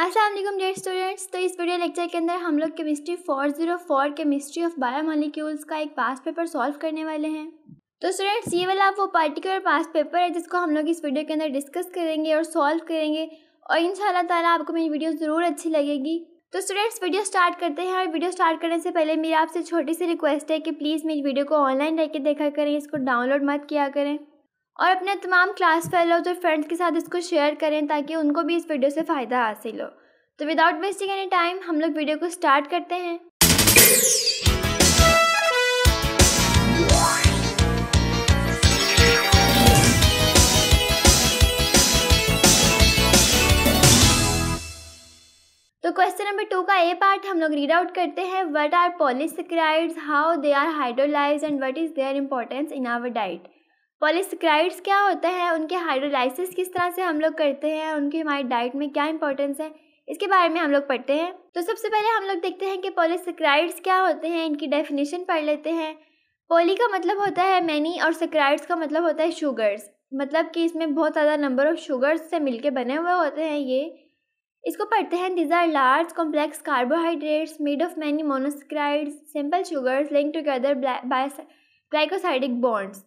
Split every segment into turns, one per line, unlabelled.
Aslam dear students तो इस video lecture के अंदर हम लोग chemistry 404 chemistry of biomolecules का एक पास पेपर सॉल्व करने वाले हैं तो स्टूडेंट्स ये वाला वो पार्टिकुलर पास पेपर है जिसको हम लोग इस वीडियो के अंदर डिस्कस करेंगे और सॉल्व करेंगे और इन ताला आपको मेरी वीडियो ज़रूर अच्छी लगेगी तो स्टूडेंट्स वीडियो स्टार्ट करते हैं और वीडियो स्टार्ट करने से पहले मेरी आपसे छोटी सी रिक्वेस्ट है कि प्लीज़ मेरी वीडियो को ऑनलाइन रह देखा करें इसको डाउनलोड मत किया करें और अपने तमाम क्लास फेलोज और फ्रेंड्स के साथ इसको शेयर करें ताकि उनको भी इस वीडियो से फ़ायदा हासिल हो तो विदाउट वेस्टिंग एनी टाइम हम लोग वीडियो को स्टार्ट करते हैं तो क्वेश्चन नंबर टू का ए पार्ट हम लोग रीड आउट करते हैं what are polysaccharides how they are hydrolyse and what is their importance in our diet polysaccharides क्या होता है उनके हाइड्रोलाइसिस किस तरह से हम लोग करते हैं उनकी हमारी डाइट में क्या इंपॉर्टेंस है इसके बारे में हम लोग पढ़ते हैं तो सबसे पहले हम लोग देखते हैं कि पॉलिसक्राइड्स क्या होते हैं इनकी डेफिनेशन पढ़ लेते हैं पोली का मतलब होता है मैनी और सक्राइड्स का मतलब होता है शुगर्स मतलब कि इसमें बहुत ज़्यादा नंबर ऑफ शुगर्स से मिलके बने हुए होते हैं ये इसको पढ़ते हैं these are large complex carbohydrates made of many monosaccharides simple sugars link together glycosidic bonds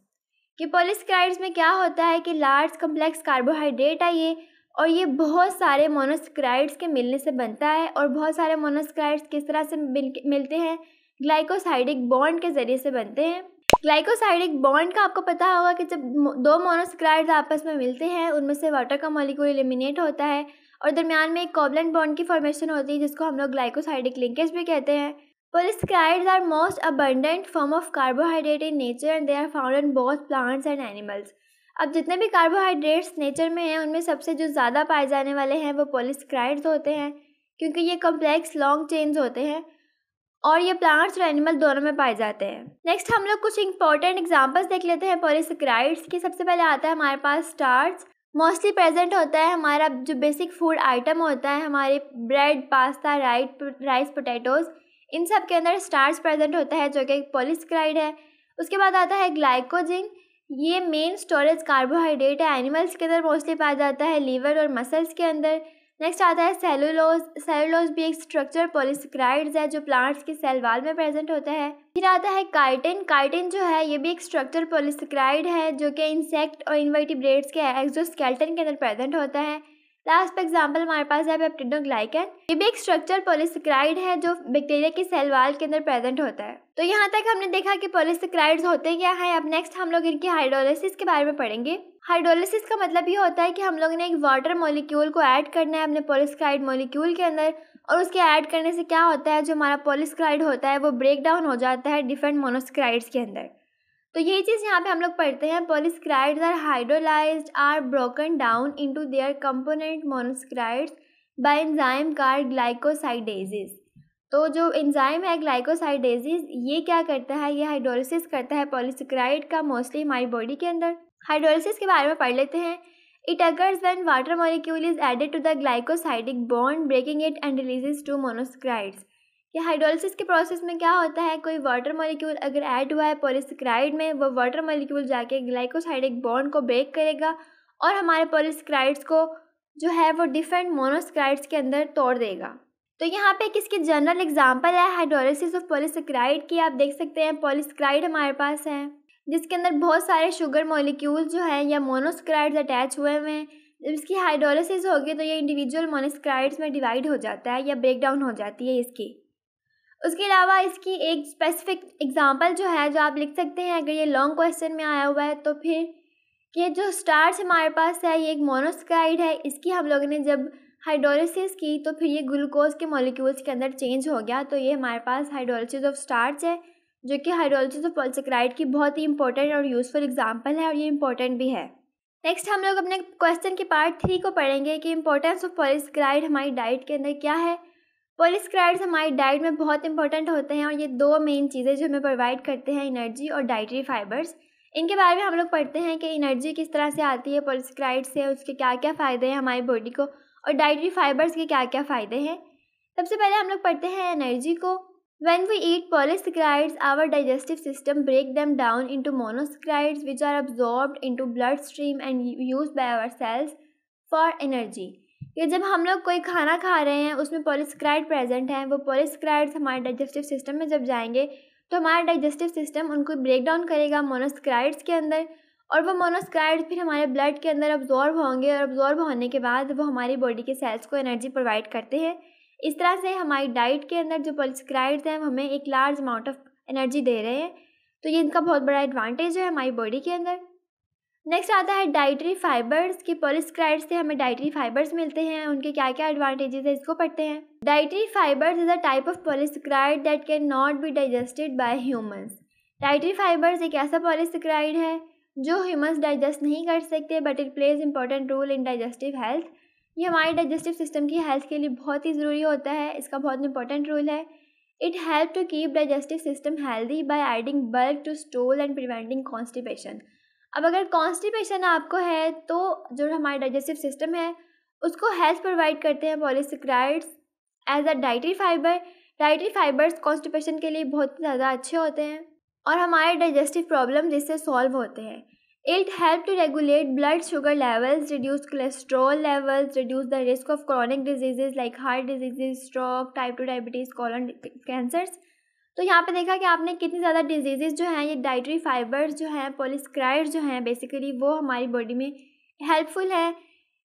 कि पोलिसक्राइड्स में क्या होता है कि लार्ज कम्प्लेक्स कार्बोहाइड्रेट है ये और ये बहुत सारे मोनोस्क्राइड्स के मिलने से बनता है और बहुत सारे मोनोस्क्राइड्स किस तरह से मिल मिलते हैं ग्लाइकोसाइडिक बॉन्ड के ज़रिए से बनते हैं ग्लाइकोसाइडिक बॉन्ड का आपको पता होगा कि जब दो मोनोस्क्राइड्स आपस में मिलते हैं उनमें से वाटर का मॉलिक्यूल एलिमिनेट होता है और दरमियान में एक कॉबलेंट बॉन्ड की फॉर्मेशन होती है जिसको हम लोग ग्लाइकोसाइडिक लिंकेज भी कहते हैं Polysaccharides are most abundant form of carbohydrate in nature and they are found in both plants and animals. अब जितने भी कार्बोहाइड्रेट्स नेचर में हैं उनमें सबसे जो ज़्यादा पाए जाने वाले हैं वो पोलिसक्राइड्स होते हैं क्योंकि ये कॉम्प्लेक्स लॉन्ग चेन्स होते हैं और ये प्लांट्स और एनिमल दोनों में पाए जाते हैं नेक्स्ट हम लोग कुछ इंपॉर्टेंट एग्जाम्पल्स देख लेते हैं पोलिसक्राइड्स की सबसे पहले आता है हमारे पास स्टार्च मोस्टली प्रेजेंट होता है हमारा जो बेसिक फूड आइटम होता है हमारे bread pasta right rice potatoes इन सब के अंदर स्टार्च प्रेजेंट होता है जो कि एक है उसके बाद आता है ग्लाइकोजिन ये मेन स्टोरेज कार्बोहाइड्रेट है एनिमल्स के अंदर मोस्टली पाया जाता है लीवर और मसल्स के अंदर नेक्स्ट आता है सेलुलोज सेलुलोज भी एक स्ट्रक्चर पॉलिस्क्राइड्स है जो प्लांट्स के सेल वाल में प्रेजेंट होता है फिर आता है काइटिन काइटिन जो है ये भी एक स्ट्रक्चर पोलिसक्राइड है जो कि इंसेक्ट और इन्वर्टिब्रेट्स के एक्जोस्केल्टन के अंदर प्रेजेंट होता है लास्ट एग्जाम्पल हमारे पास है पेप्टिडोग्लाइकन ये भी एक स्ट्रक्चर पोलिसक्राइड है जो बैक्टीरिया की सेल वाल के अंदर प्रेजेंट होता है तो यहाँ तक हमने देखा कि पोलिसक्राइड्स होते क्या हैं हाँ, अब नेक्स्ट हम लोग इनकी हाइड्रोलिसिस के बारे में पढ़ेंगे हाइड्रोलिसिस का मतलब ये होता है कि हम लोग ने एक वाटर मोलिक्यूल को ऐड करना है अपने पोलिसक्राइड मोलिक्यूल के अंदर और उसके ऐड करने से क्या होता है जो हमारा पोलिसक्राइड होता है वो ब्रेक डाउन हो जाता है डिफरेंट मोनोस्क्राइड्स के अंदर तो यही चीज़ यहाँ पे हम लोग पढ़ते हैं polysaccharides are hydrolyse or broken down into their component monosaccharides by enzyme called glycosidases तो जो एंजाइम है ग्लाइकोसाइडेजिस ये क्या करता है ये हाइड्रोलिसिस करता है पोलिसक्राइड का मोस्टली हमारी बॉडी के अंदर हाइड्रोलिसिस के बारे में पढ़ लेते हैं it occurs when water molecule is added to the glycosidic bond breaking it and releases two monosaccharides कि हाइड्रोलिसिस के प्रोसेस में क्या होता है कोई वाटर मॉलिक्यूल अगर ऐड हुआ है पॉलिसक्राइड में वो वाटर मॉलिक्यूल जाके ग्लाइकोसाइडिक बॉन्ड को ब्रेक करेगा और हमारे पॉलिसक्राइड्स को जो है वो डिफरेंट मोनोस्क्राइड्स के अंदर तोड़ देगा तो यहाँ पे एक जनरल एग्जांपल है हाइड्रोलिसिस ऑफ पॉलिसक्राइड की आप देख सकते हैं पॉलिसक्राइड हमारे पास है जिसके अंदर बहुत सारे शुगर मॉलिक्यूल जो है या मोनोसक्राइड्स अटैच हुए हुए हैं जब इसकी हाइड्रोलिसिस होगी तो ये इंडिविजुअल मोनोसक्राइड्स में डिवाइड हो जाता है या ब्रेक डाउन हो जाती है इसकी उसके अलावा इसकी एक स्पेसिफिक एग्ज़ाम्पल जो है जो आप लिख सकते हैं अगर ये लॉन्ग क्वेश्चन में आया हुआ है तो फिर ये जो स्टार्स हमारे पास है ये एक मोनोस्क्राइड है इसकी हम लोगों ने जब हाइड्रोलिसिस की तो फिर ये ग्लूकोज के मॉलिक्यूल्स के अंदर चेंज हो गया तो ये हमारे पास हाइड्रोलिसिस ऑफ स्टार्च है जो कि हाइड्रोलिस ऑफ पॉलिसक्राइड की बहुत ही इंपॉर्टेंट और यूज़फुल एग्जाम्पल है और ये इंपॉर्टेंट भी है नेक्स्ट हम लोग अपने क्वेश्चन के पार्ट थ्री को पढ़ेंगे कि इंपॉर्टेंस ऑफ पॉलिसक्राइड हमारी डाइट के अंदर क्या है पोलिस्क्राइड्स हमारी डाइट में बहुत इंपॉर्टेंट होते हैं और ये दो मेन चीज़ें जो हमें प्रोवाइड करते हैं एनर्जी और डाइटरी फाइबर्स इनके बारे में हम लोग पढ़ते हैं कि एनर्जी किस तरह से आती है पोलिस्क्राइड से उसके क्या क्या फ़ायदे हैं हमारी बॉडी को और डाइटरी फाइबर्स के क्या क्या फ़ायदे हैं सबसे पहले हम लोग पढ़ते हैं एनर्जी को we we polysaccharides our digestive system break them down into monosaccharides which are absorb into blood stream and use by our cells for energy कि जब हम लोग कोई खाना खा रहे हैं उसमें पॉलिसक्राइड प्रेजेंट हैं वो पॉलिसक्राइड्स हमारे डाइजेस्टिव सिस्टम में जब जाएंगे तो हमारा डाइजेस्टिव सिस्टम उनको ब्रेक डाउन करेगा मोनोस्क्राइड्स के अंदर और वो मोनोस्क्राइड फिर हमारे ब्लड के अंदर अब्जॉर्ब होंगे और अब्जॉर्ब होने के बाद वो हमारी बॉडी के सेल्स को एनर्जी प्रोवाइड करते हैं इस तरह से हमारी डाइट के अंदर जो पॉलिसक्राइड्स हैं हमें एक लार्ज अमाउंट ऑफ एनर्जी दे रहे हैं तो ये इनका बहुत बड़ा एडवांटेज है हमारी बॉडी के अंदर नेक्स्ट आता है डाइटरी फाइबर्स की पोलिस्क्राइड से हमें डाइटरी फाइबर्स मिलते हैं उनके क्या क्या एडवांटेजेस है इसको पढ़ते हैं dietary fibres is a type of polysaccharide that can not be digested by humans dietary fibres एक ऐसा पोलिस्क्राइड है जो ह्यूमंस डाइजेस्ट नहीं कर सकते but it plays important role in digestive health ये हमारे डाइजेस्टिव सिस्टम की हेल्थ के लिए बहुत ही ज़रूरी होता है इसका बहुत इंपॉर्टेंट रोल है it help to keep digestive system healthy by adding bulk to stool and preventing constipation अब अगर कॉन्स्टिपेशन आपको है तो जो हमारे डाइजेस्टिव सिस्टम है उसको हेल्थ प्रोवाइड करते हैं polysaccharides as a dietary fibre dietary fibres constipation के लिए बहुत ज़्यादा अच्छे होते हैं और हमारे डाइजेस्टिव प्रॉब्लम जिससे सॉल्व होते हैं it help to regulate blood sugar levels reduce cholesterol levels reduce the risk of chronic diseases like heart diseases stroke type two diabetes colon cancers तो यहाँ पे देखा कि आपने कितनी ज़्यादा डिजीज़ जो हैं ये डाइटरी फाइबर्स जो हैं पोलिस्क्राइड जो हैं बेसिकली वो हमारी बॉडी में हेल्पफुल है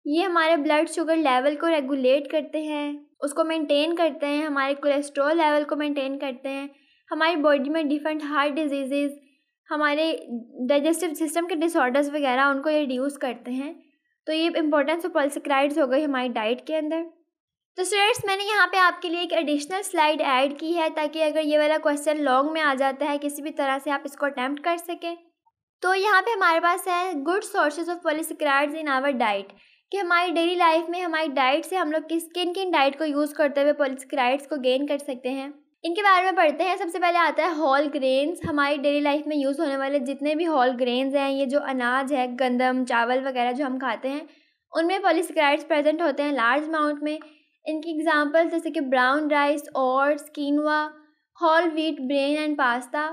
ये हमारे ब्लड शुगर लेवल को रेगुलेट करते हैं उसको मेंटेन करते हैं हमारे कोलेस्ट्रॉल लेवल को मेंटेन करते हैं हमारी बॉडी में डिफरेंट हार्ट डिजीज़ हमारे डाइजेस्टिव सिस्टम के डिसऑर्डर्स वगैरह उनको ये रिड्यूस करते हैं तो ये इंपॉर्टेंस ऑफ पॉलिसक्राइड्स हो गई हमारी डाइट के अंदर तो स्टूडेंट्स मैंने यहाँ पे आपके लिए एक एडिशनल स्लाइड ऐड की है ताकि अगर ये वाला क्वेश्चन लॉन्ग में आ जाता है किसी भी तरह से आप इसको अटैम्प्ट कर सकें तो यहाँ पे हमारे पास है good sources of polysaccharides in our diet कि हमारी डेली लाइफ में हमारी डाइट से हम लोग किस किन किन डाइट को यूज़ करते हुए पोलिसक्राइड्स को गेन कर सकते हैं इनके बारे में पढ़ते हैं सबसे पहले आता है हॉल ग्रेन्स हमारी डेली लाइफ में यूज़ होने वाले जितने भी हॉल ग्रेन्स हैं ये जो अनाज है गंदम चावल वगैरह जो हम खाते हैं उनमें पोलिसक्राइड्स प्रेजेंट होते हैं लार्ज अमाउंट में इनकी एग्जांपल्स जैसे कि ब्राउन राइस और quinoa whole wheat bread and pasta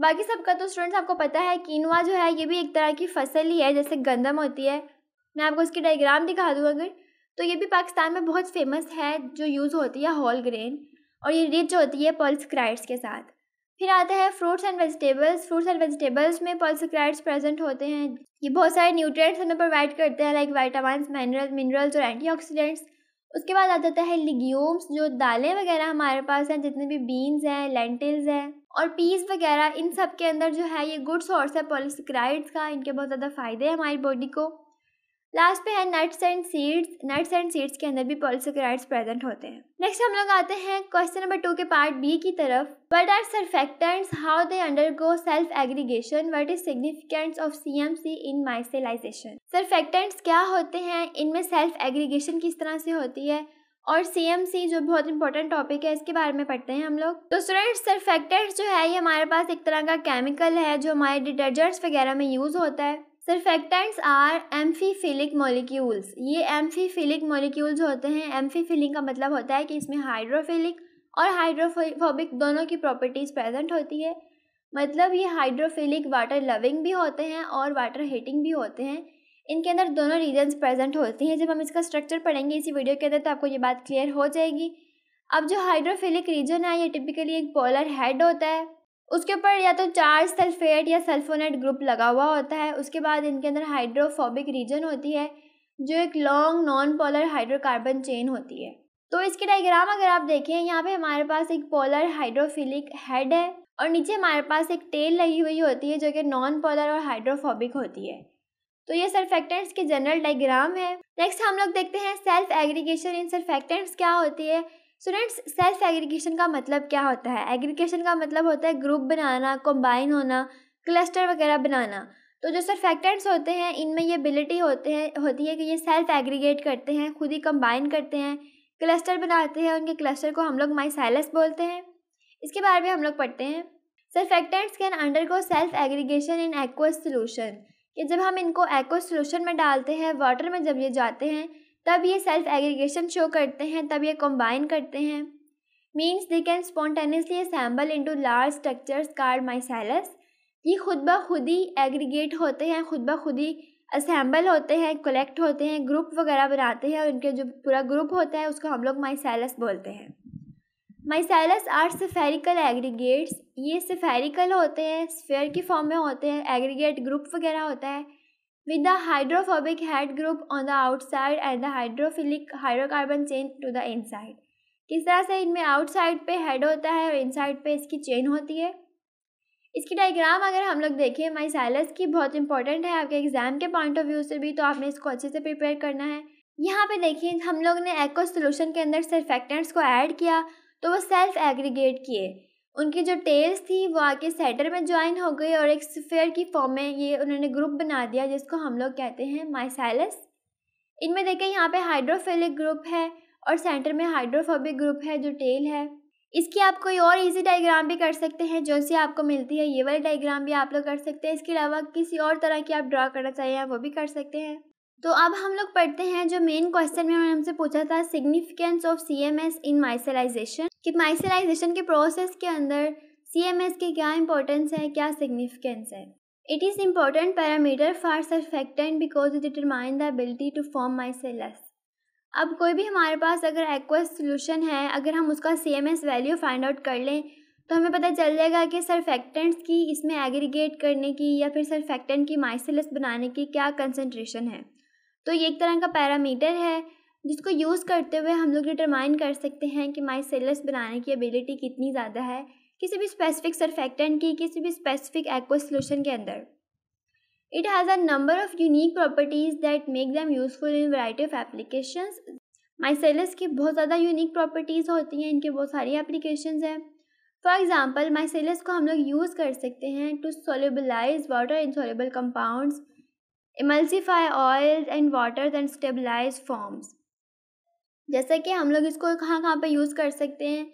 बाकी सबका तो स्टूडेंट्स आपको पता है कीनवा जो है ये भी एक तरह की फसल ही है जैसे गंदम होती है मैं आपको उसकी डायग्राम दिखा दूँ अगर तो ये भी पाकिस्तान में बहुत फेमस है जो यूज़ होती है होल ग्रेन और ये रिच होती है पल्सक्राइड्स के साथ फिर आता है fruits and vegetables fruits and vegetables में पल्सक्राइड्स प्रेजेंट होते हैं ये बहुत सारे न्यूट्रिएंट्स हमें प्रोवाइड करते हैं लाइक वाइटामस मिनरल मिनरल्स और एंटीऑक्सीडेंट्स उसके बाद आ जाता है लिग्योम्स जो दालें वगैरह हमारे पास हैं जितने भी बीन्स हैं लेंटिल्स हैं और पीस वगैरह इन सब के अंदर जो है ये गुड सोर्स है पोलिसक्राइड्स का इनके बहुत ज़्यादा फ़ायदे हैं हमारी बॉडी को लास्ट पे है nuts and seeds nuts and seeds के अंदर भी पॉलिसक्राइड्स प्रेजेंट होते हैं नेक्स्ट हम लोग आते हैं क्वेश्चन नंबर टू के पार्ट बी की तरफ what are surfactants how they undergo self aggregation what is significance of C M C in micellization surfactants क्या होते हैं इनमें सेल्फ एग्रीगेशन किस तरह से होती है और सी एम सी जो बहुत इंपॉर्टेंट टॉपिक है इसके बारे में पढ़ते हैं हम लोग तो स्टूडेंट्स सरफेक्टेंट्स जो है ये हमारे पास एक तरह का केमिकल है जो हमारे डिटर्जेंट्स वगैरह में यूज़ होता है सरफेक्टेंट्स आर एम्फीफिलिक मॉलिक्यूल्स ये एम्फीफिलिक मॉलिक्यूल्स होते हैं एम्फीफिलिंग का मतलब होता है कि इसमें हाइड्रोफिलिक और हाइड्रोफोबिक दोनों की प्रॉपर्टीज़ प्रेजेंट होती है मतलब ये हाइड्रोफिलिक वाटर लविंग भी होते हैं और वाटर हीटिंग भी होते हैं इनके अंदर दोनों रीजन्स प्रेजेंट होती हैं जब हम इसका स्ट्रक्चर पढ़ेंगे इसी वीडियो के अंदर तो आपको ये बात क्लियर हो जाएगी अब जो हाइड्रोफिलिक रीजन है ये टिपिकली एक पोलर हेड होता है उसके ऊपर या तो चार सल्फेट या सल्फोनेट ग्रुप लगा हुआ होता है उसके बाद इनके अंदर हाइड्रोफोबिक रीजन होती है जो एक long non polar hydrocarbon chain होती है तो इसके डायग्राम अगर आप देखें यहाँ पे हमारे पास एक पोलर हाइड्रोफिलिक हेड है और नीचे हमारे पास एक टेल लगी हुई होती है जो कि नॉन पोलर और हाइड्रोफोबिक होती है तो ये सरफेक्टेंट्स के जनरल डायग्राम है नेक्स्ट हम लोग देखते हैं सेल्फ एग्रीगेशन इन सरफेक्टेंट्स क्या होती है स्टूडेंट्स सेल्फ एग्रीगेशन का मतलब क्या होता है एग्रीगेशन का मतलब होता है ग्रुप बनाना कंबाइन होना क्लस्टर वगैरह बनाना तो जो सरफेक्टेंट्स होते हैं इनमें ये एबिलिटी होते हैं होती है कि ये सेल्फ एग्रीगेट करते हैं खुद ही कंबाइन करते हैं क्लस्टर बनाते हैं उनके क्लस्टर को हम लोग माइसाइलस बोलते हैं इसके बारे में हम लोग पढ़ते हैं surfactants can undergo self aggregation in aqueous solution कि जब हम इनको एक्व सोल्यूशन में डालते हैं वाटर में जब ये जाते हैं तब ये सेल्फ एग्रीगेशन शो करते हैं तब ये कॉम्बाइन करते हैं means they can spontaneously in into large structures called micelles ये खुद ब खुद ही एग्रीगेट होते हैं खुद ब खुद ही असम्बल होते हैं कलेक्ट होते हैं ग्रुप वगैरह बनाते हैं और इनके जो पूरा ग्रुप होता है उसको हम लोग माइसेलस बोलते हैं माइसेलस आर सफेरिकल एग्रीगेट्स ये सफेरिकल होते हैं स्फेयर की फॉर्म में होते हैं एग्रीगेट ग्रुप वगैरह होता है with the hydrophobic head group on the outside and the hydrophilic hydrocarbon chain to the inside. किस तरह से इनमें आउटसाइड पे हेड होता है और इनसाइड पे इसकी चेन होती है इसकी डायग्राम अगर हम लोग देखें माइसाइलस की बहुत इंपॉर्टेंट है आपके एग्जाम के पॉइंट ऑफ व्यू से भी तो आपने इसको अच्छे से प्रिपेयर करना है यहाँ पे देखिए हम लोग ने एक्ो सोल्यूशन के अंदर सर्फेक्टेंट्स को ऐड किया तो वो सेल्फ एग्रीगेट किए उनकी जो टेल्स थी वो आके सेटर में ज्वाइन हो गई और एक स्फेयर की फॉर्म में ये उन्होंने ग्रुप बना दिया जिसको हम लोग कहते हैं माइसाइलस इनमें देखें यहाँ पे हाइड्रोफिलिक ग्रुप है और सेंटर में हाइड्रोफोबिक ग्रुप है जो टेल है इसकी आप कोई और इजी डायग्राम भी कर सकते हैं जो सी आपको मिलती है ये वाली डायग्राम भी आप लोग कर सकते हैं इसके अलावा किसी और तरह की आप ड्रा करना चाहिए वो भी कर सकते हैं तो अब हम लोग पढ़ते हैं जो मेन क्वेश्चन में उन्होंने हमसे पूछा था significance of C M S in micellization कि माइसिलाइजेशन के प्रोसेस के अंदर सी एम एस की क्या इंपॉर्टेंस है क्या सिग्निफिकेंस है it is important parameter for surfactant because it determine the ability to form micelles अब कोई भी हमारे पास अगर एक्वस सोल्यूशन है अगर हम उसका C M S value find out कर लें तो हमें पता चल जाएगा कि सरफेक्टेंट्स की इसमें एग्रीगेट करने की या फिर सरफेक्टेंट की माइसेलस बनाने की क्या कंसनट्रेशन है तो ये एक तरह का पैरामीटर है जिसको यूज़ करते हुए हम लोग डिटरमाइन कर सकते हैं कि माई सेलर्स बनाने की एबिलिटी कितनी ज़्यादा है किसी भी स्पेसिफिक सरफेक्टेंट की किसी भी स्पेसिफिक एक्व सोल्यूशन के अंदर it has a of unique properties that make them useful in variety of application my micelles की बहुत ज़्यादा यूनिक प्रॉपर्टीज़ होती हैं इनके बहुत सारी एप्लीकेशन हैं फॉर एग्ज़ाम्पल माइसेलस को हम लोग यूज़ कर सकते हैं to solubilise water insoluble compounds emulsify oils and water and stabilise forms जैसे कि हम लोग इसको कहाँ कहाँ पे यूज़ कर सकते हैं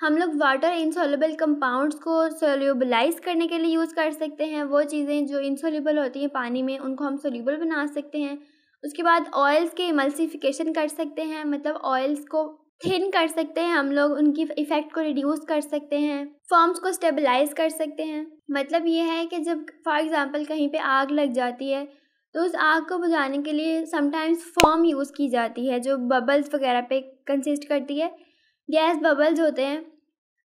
हम लोग वाटर इंसोलेबल कंपाउंड्स को सोल्यूबलाइज करने के लिए यूज़ कर सकते हैं वो चीज़ें जो इंसोल्यूबल होती हैं पानी में उनको हम सोल्यूबल बना सकते हैं उसके बाद ऑयल्स के इमल्सिफिकेशन कर सकते हैं मतलब ऑयल्स को थिन कर सकते हैं हम लोग उनकी इफ़ेक्ट को रिड्यूस कर सकते हैं फॉर्म्स को स्टेबलाइज कर सकते हैं मतलब ये है कि जब फॉर एग्ज़ाम्पल कहीं पर आग लग जाती है तो उस आग को बुझाने के लिए समटाइम्स फॉर्म यूज़ की जाती है जो बबल्स वगैरह पे कंसिस्ट करती है गैस बबल्स होते हैं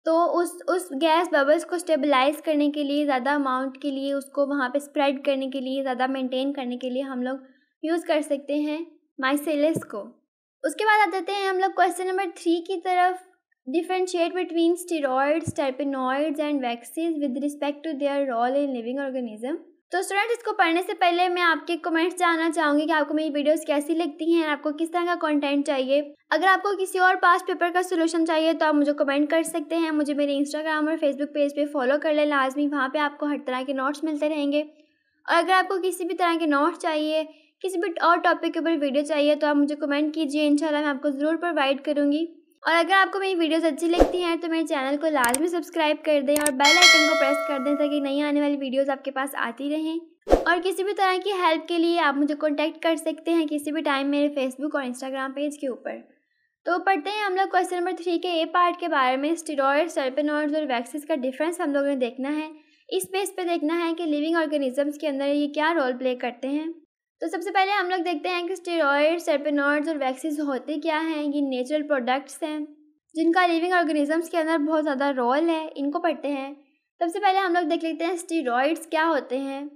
तो उस उस गैस बबल्स को स्टेबलाइज करने के लिए ज़्यादा अमाउंट के लिए उसको वहाँ पे स्प्रेड करने के लिए ज़्यादा मेंटेन करने के लिए हम लोग यूज़ कर सकते हैं माइसेलिस को उसके बाद आ जाते हैं हम लोग क्वेश्चन नंबर थ्री की तरफ differentiate between steroids terpenoids and waxes with respect to their role in living organism तो स्टूडेंट इसको पढ़ने से पहले मैं आपके कमेंट्स जानना चाहूँगी कि आपको मेरी वीडियोस कैसी लगती हैं आपको किस तरह का कंटेंट चाहिए अगर आपको किसी और पास पेपर का सलूशन चाहिए तो आप मुझे कमेंट कर सकते हैं मुझे मेरे इंस्टाग्राम और फेसबुक पेज पे फॉलो कर लें लाजमी वहाँ पे आपको हर तरह के नोट्स मिलते रहेंगे और अगर आपको किसी भी तरह के नोट्स चाहिए किसी भी और टॉपिक के ऊपर वीडियो चाहिए तो आप मुझे कमेंट कीजिए इन मैं आपको ज़रूर प्रोवाइड करूँगी और अगर आपको मेरी वीडियोस अच्छी लगती हैं तो मेरे चैनल को लाजमी सब्सक्राइब कर दें और बेल आइकन को प्रेस कर दें ताकि नई आने वाली वीडियोस आपके पास आती रहें और किसी भी तरह की हेल्प के लिए आप मुझे कॉन्टैक्ट कर सकते हैं किसी भी टाइम मेरे फेसबुक और इंस्टाग्राम पेज के ऊपर तो पढ़ते हैं हम लोग क्वेश्चन नंबर थ्री के ए पार्ट के बारे में स्टीरॉयड सर्पेनॉइड्स और वैक्सीज का डिफरेंस हम लोगों ने देखना है इस बेस पर देखना है कि लिविंग ऑर्गेनिजम्स के अंदर ये क्या रोल प्ले करते हैं तो सबसे पहले हम लोग देखते हैं कि स्टेरॉयड सेपेनॉइड्स और वैक्सीज होते क्या हैं ये नेचुरल प्रोडक्ट्स हैं जिनका लिविंग ऑर्गेनिजम्स के अंदर बहुत ज़्यादा रोल है इनको पढ़ते हैं सबसे पहले हम लोग देख लेते हैं स्टेरॉइड्स क्या होते हैं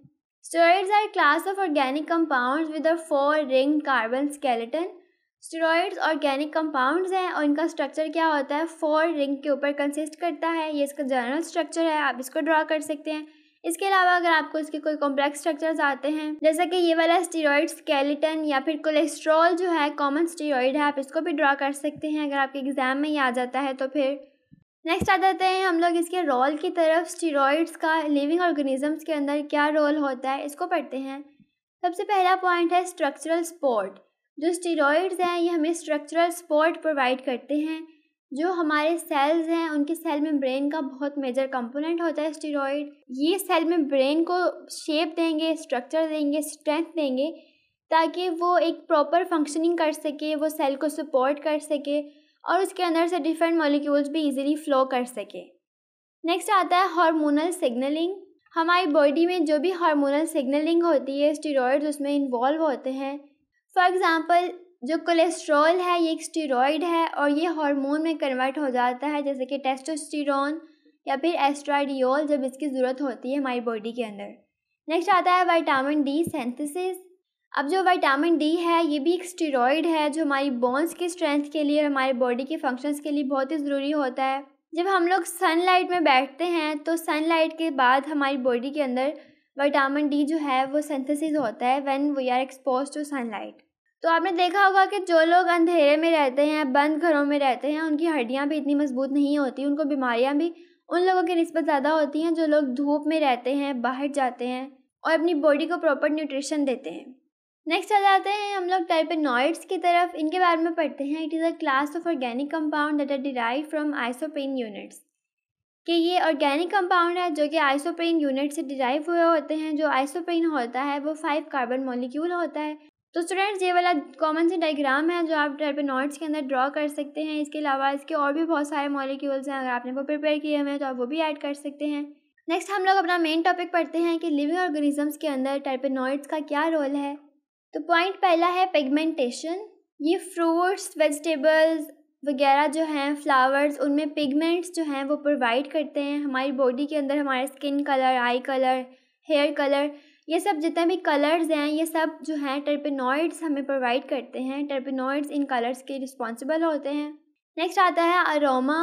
steroids are class of organic compound with a four ring carbon skeleton steroids organic compounds हैं और इनका स्ट्रक्चर क्या होता है फोर रिंग के ऊपर कंसिस्ट करता है ये इसका जनरल स्ट्रक्चर है आप इसको ड्रा कर सकते हैं इसके अलावा अगर आपको इसके कोई कॉम्प्लेक्स स्ट्रक्चर्स आते हैं जैसा कि ये वाला स्टीरोड स्केलेटन या फिर कोलेस्ट्रॉल जो है कॉमन स्टीरोड है आप इसको भी ड्रा कर सकते हैं अगर आपके एग्ज़ाम में ये आ जाता है तो फिर नेक्स्ट आ जाते हैं हम लोग इसके रोल की तरफ स्टीरोड्स का लिविंग ऑर्गेनिजम्स के अंदर क्या रोल होता है इसको पढ़ते हैं सबसे पहला पॉइंट है स्ट्रक्चरल स्पोर्ट जो स्टीरोड्स हैं ये हमें स्ट्रक्चरल स्पोर्ट प्रोवाइड करते हैं जो हमारे सेल्स हैं उनके सेल में ब्रेन का बहुत मेजर कंपोनेंट होता है स्टीरोइड ये सेल में ब्रेन को शेप देंगे स्ट्रक्चर देंगे स्ट्रेंथ देंगे ताकि वो एक प्रॉपर फंक्शनिंग कर सके वो सेल को सपोर्ट कर सके और उसके अंदर से डिफरेंट मॉलिक्यूल्स भी इजीली फ्लो कर सके नेक्स्ट आता है हार्मोनल सिग्नलिंग हमारी बॉडी में जो भी हार्मोनल सिग्नलिंग होती है स्टेरॉइड्स उसमें इन्वॉल्व होते हैं फॉर एग्ज़ाम्पल जो कोलेस्ट्रॉल है ये एक स्टीरॉयड है और ये हार्मोन में कन्वर्ट हो जाता है जैसे कि टेस्टोस्टेरोन या फिर एस्ट्राडियोल जब इसकी ज़रूरत होती है हमारी बॉडी के अंदर नेक्स्ट आता है वाइटामिन डी सेंथेसिस अब जो वाइटामिन डी है ये भी एक स्टेरॉयड है जो हमारी बोन्स की स्ट्रेंथ के लिए और हमारी बॉडी के फंक्शंस के लिए बहुत ही ज़रूरी होता है जब हम लोग सनलाइट में बैठते हैं तो सनलाइट के बाद हमारी बॉडी के अंदर विटामिन डी जो है वो सेंथिस होता है when we are expose to sunlight तो आपने देखा होगा कि जो लोग अंधेरे में रहते हैं बंद घरों में रहते हैं उनकी हड्डियाँ भी इतनी मजबूत नहीं होती उनको बीमारियाँ भी उन लोगों की नस्बत ज़्यादा होती हैं जो लोग धूप में रहते हैं बाहर जाते हैं और अपनी बॉडी को प्रॉपर न्यूट्रिशन देते हैं नेक्स्ट आ जाते हैं हम लोग टाइपेनॉइड्स की तरफ इनके बारे में पढ़ते हैं it is a class of organic compound that are derive from isoprene units कि ये ऑर्गेनिक कंपाउंड है जो कि आइसोपेन यूनिट से डिराइव हुए होते हैं जो आइसोपेन होता है वो फाइव कार्बन मॉलिक्यूल होता है तो स्टूडेंट्स ये वाला कॉमन से डायग्राम है जो आप नोट्स के अंदर ड्रॉ कर सकते हैं इसके अलावा इसके और भी बहुत सारे मॉलिक्यूल्स हैं अगर आपने वो प्रिपेयर किए हुए हैं तो आप वो भी ऐड कर सकते हैं नेक्स्ट हम लोग अपना मेन टॉपिक पढ़ते हैं कि लिविंग ऑर्गेनिजम्स के अंदर टर्पेनॉइड्स का क्या रोल है तो पॉइंट पहला है पिगमेंटेशन ये फ्रूट्स वेजिटेबल्स वगैरह जो हैं फ्लावर्स उनमें पिगमेंट्स जो हैं वो प्रोवाइड करते हैं हमारी बॉडी के अंदर हमारे skin colour eye colour hair colour ये सब जितने भी कलर्स हैं ये सब जो हैं टर्पिनॉइड्स हमें प्रोवाइड करते हैं टर्पिनॉइड्स इन कलर्स के रिस्पॉन्सिबल होते हैं नेक्स्ट आता है अरोमा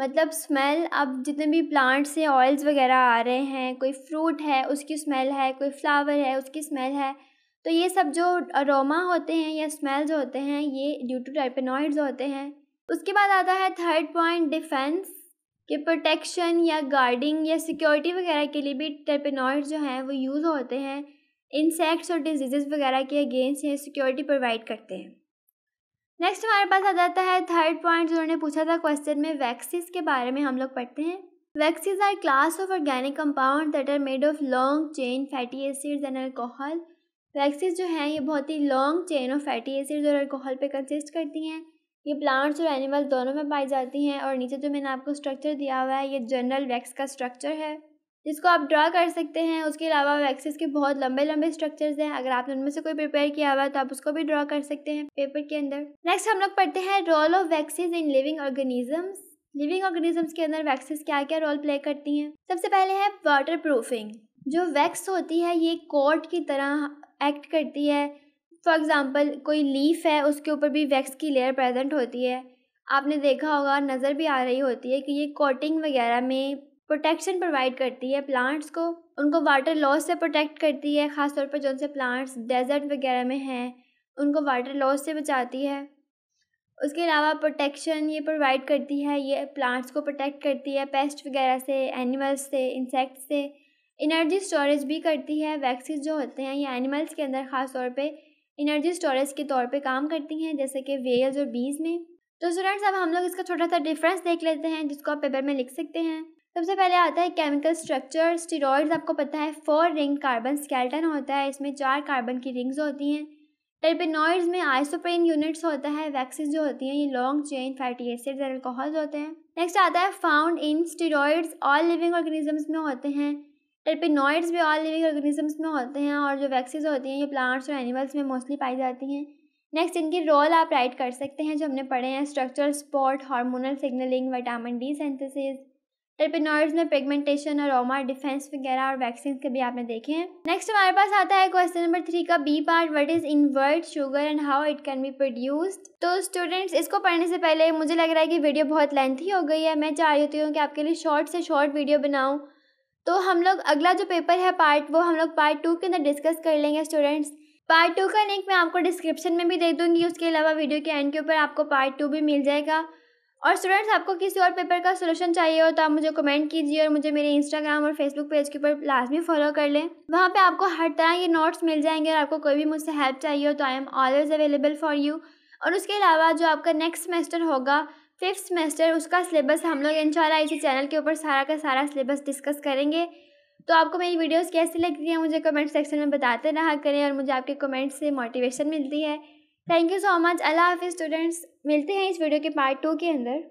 मतलब स्मेल अब जितने भी प्लांट्स से ऑयल्स वगैरह आ रहे हैं कोई फ्रूट है उसकी स्मेल है कोई फ्लावर है उसकी स्मेल है तो ये सब जो अरोमा होते हैं या स्मेल्स होते हैं ये ड्यू टू टर्पिनॉइड्स होते हैं उसके बाद आता है थर्ड पॉइंट डिफेंस कि प्रोटेक्शन या गार्डिंग या सिक्योरिटी वगैरह के लिए भी टेपेनॉइड जो हैं वो यूज़ होते हैं इंसेक्ट्स और डिजीज़ वगैरह के अगेंस्ट ये सिक्योरिटी प्रोवाइड करते हैं नेक्स्ट हमारे पास आ जाता है थर्ड पॉइंट जो उन्होंने पूछा था क्वेश्चन में वैक्सीज के बारे में हम लोग पढ़ते हैं waxes are class of organic compound that are made of long chain fatty acids and alcohol waxes जो हैं ये बहुत ही long chain of fatty acids और अल्कोहल पे कंसिस्ट करती हैं ये प्लांट्स और एनिमल दोनों में पाई जाती हैं और नीचे जो मैंने आपको स्ट्रक्चर दिया हुआ है ये जनरल वैक्स का स्ट्रक्चर है जिसको आप ड्रा कर सकते हैं उसके अलावा वैक्सेस के बहुत लंबे लंबे स्ट्रक्चर्स हैं अगर आपने उनमें से कोई प्रिपेयर किया हुआ है तो आप उसको भी ड्रा कर सकते हैं पेपर के अंदर नेक्स्ट हम लोग पढ़ते हैं role of waxes in living organisms living organisms के अंदर वैक्सीज क्या क्या रोल प्ले करती हैं सबसे पहले है वाटर प्रूफिंग जो वैक्स होती है ये कोट की तरह एक्ट करती है फॉर एग्ज़ाम्पल कोई लीफ है उसके ऊपर भी वैक्स की लेयर प्रेजेंट होती है आपने देखा होगा नज़र भी आ रही होती है कि ये कोटिंग वगैरह में प्रोटेक्शन प्रोवाइड करती है प्लांट्स को उनको वाटर लॉस से प्रोटेक्ट करती है ख़ासतौर पर जो से प्लांट्स डेजर्ट वगैरह में हैं उनको वाटर लॉस से बचाती है उसके अलावा प्रोटेक्शन ये प्रोवाइड करती है ये प्लांट्स को प्रोटेक्ट करती है पेस्ट वगैरह से एनिमल्स से इंसेक्ट से इनर्जी स्टोरेज भी करती है वैक्सीज जो होते हैं ये एनिमल्स के अंदर ख़ास तौर पर एनर्जी स्टोरेज के तौर पे काम करती हैं जैसे कि वेयर्स और बीज में तो स्टूडेंट्स अब हम लोग इसका छोटा सा डिफरेंस देख लेते हैं जिसको आप पेपर में लिख सकते हैं सबसे पहले आता है केमिकल स्ट्रक्चर स्टीरोड्स आपको पता है फोर रिंग कार्बन स्केल्टन होता है इसमें चार कार्बन की रिंग्स होती हैं टर्पिनॉइड्स में आइसोप्रेन यूनिट्स होता है वैक्सीन जो होती हैं ये long chain fatty acid alcohols होते हैं नेक्स्ट आता है found in steroids all living organisms में होते हैं एल्पिनॉइड्स भी ऑल लिविंग ऑर्गेनिजम्स में होते हैं और जो वैक्सीज होती हैं ये प्लांट्स और एनिमल्स में मोस्टली पाई जाती हैं नेक्स्ट इनकी रोल आप राइट कर सकते हैं जो हमने पढ़े हैं structural support hormonal signalling vitamin D synthesis terpenoids में पिगमेंटेशन अरोमा डिफेंस वगैरह और वैक्सीन के भी आपने देखे हैं नेक्स्ट हमारे पास आता है क्वेश्चन नंबर थ्री का B part what is invert sugar and how it can be produced तो स्टूडेंट्स इसको पढ़ने से पहले मुझे लग रहा है कि वीडियो बहुत लेंथी हो गई है मैं चाह रही होती हूँ कि आपके लिए शॉर्ट से शॉर्ट वीडियो बनाऊँ तो हम लोग अगला जो पेपर है पार्ट वो हम लोग पार्ट टू के अंदर डिस्कस कर लेंगे स्टूडेंट्स पार्ट टू का लिंक मैं आपको डिस्क्रिप्शन में भी दे दूंगी उसके अलावा वीडियो के एंड के ऊपर आपको पार्ट टू भी मिल जाएगा और स्टूडेंट्स आपको किसी और पेपर का सोल्यूशन चाहिए हो तो आप मुझे कमेंट कीजिए और मुझे मेरे इंस्टाग्राम और फेसबुक पेज के ऊपर लाजमी फॉलो कर लें वहाँ पे आपको हर तरह के नोट्स मिल जाएंगे और आपको कोई भी मुझसे हेल्प चाहिए हो तो I am always available for you और उसके अलावा जो आपका नेक्स्ट सेमेस्टर होगा फिफ्थ सेमेस्टर उसका सिलेबस हम लोग इंशाल्लाह इसी चैनल के ऊपर सारा का सारा सिलेबस डिस्कस करेंगे तो आपको मेरी वीडियोस कैसी लगती हैं मुझे कमेंट सेक्शन में बताते रहा करें और मुझे आपके कमेंट से मोटिवेशन मिलती है थैंक यू सो मच अल्लाह हाफि स्टूडेंट्स मिलते हैं इस वीडियो के पार्ट टू के अंदर